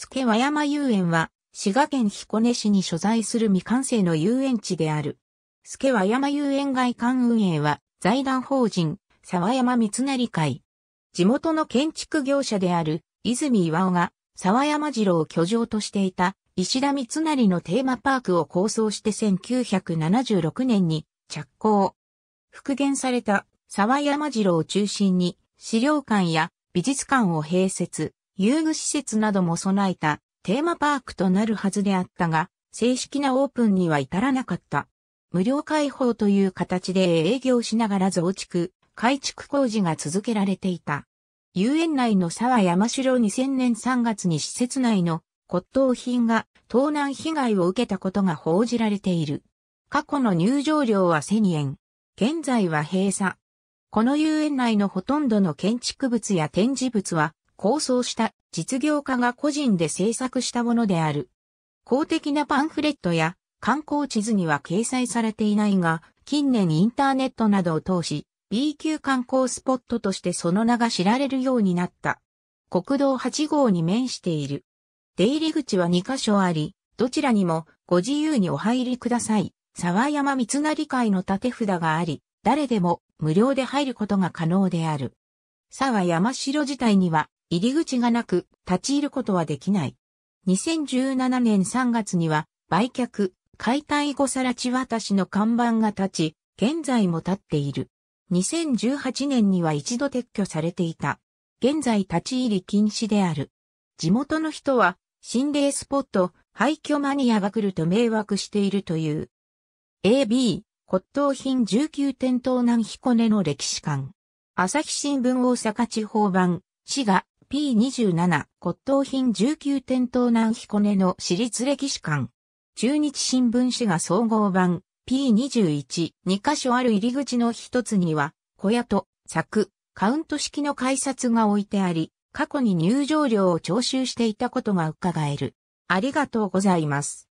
助和山遊園は、滋賀県彦根市に所在する未完成の遊園地である。助和山遊園外観運営は、財団法人、沢山三成会。地元の建築業者である、泉岩尾が、沢山城を居城としていた、石田三成のテーマパークを構想して1976年に着工。復元された沢山城を中心に、資料館や美術館を併設。遊具施設なども備えたテーマパークとなるはずであったが、正式なオープンには至らなかった。無料開放という形で営業しながら増築、改築工事が続けられていた。遊園内の沢山城2000年3月に施設内の骨董品が盗難被害を受けたことが報じられている。過去の入場料は1000円。現在は閉鎖。この遊園内のほとんどの建築物や展示物は構想した実業家が個人で制作したものである。公的なパンフレットや観光地図には掲載されていないが、近年インターネットなどを通し、B 級観光スポットとしてその名が知られるようになった。国道8号に面している。出入り口は2カ所あり、どちらにもご自由にお入りください。沢山三成会の建て札があり、誰でも無料で入ることが可能である。沢山城自体には入り口がなく、立ち入ることはできない。2017年3月には、売却、解体後さら地渡しの看板が立ち、現在も立っている。2018年には一度撤去されていた。現在立ち入り禁止である。地元の人は、心霊スポット、廃墟マニアが来ると迷惑しているという。AB、骨董品19点東南彦根の歴史館。朝日新聞大阪地方版、滋賀、P27 骨董品19点東南彦根の私立歴史館。中日新聞紙が総合版 P21、2箇所ある入り口の一つには、小屋と柵、カウント式の改札が置いてあり、過去に入場料を徴収していたことが伺える。ありがとうございます。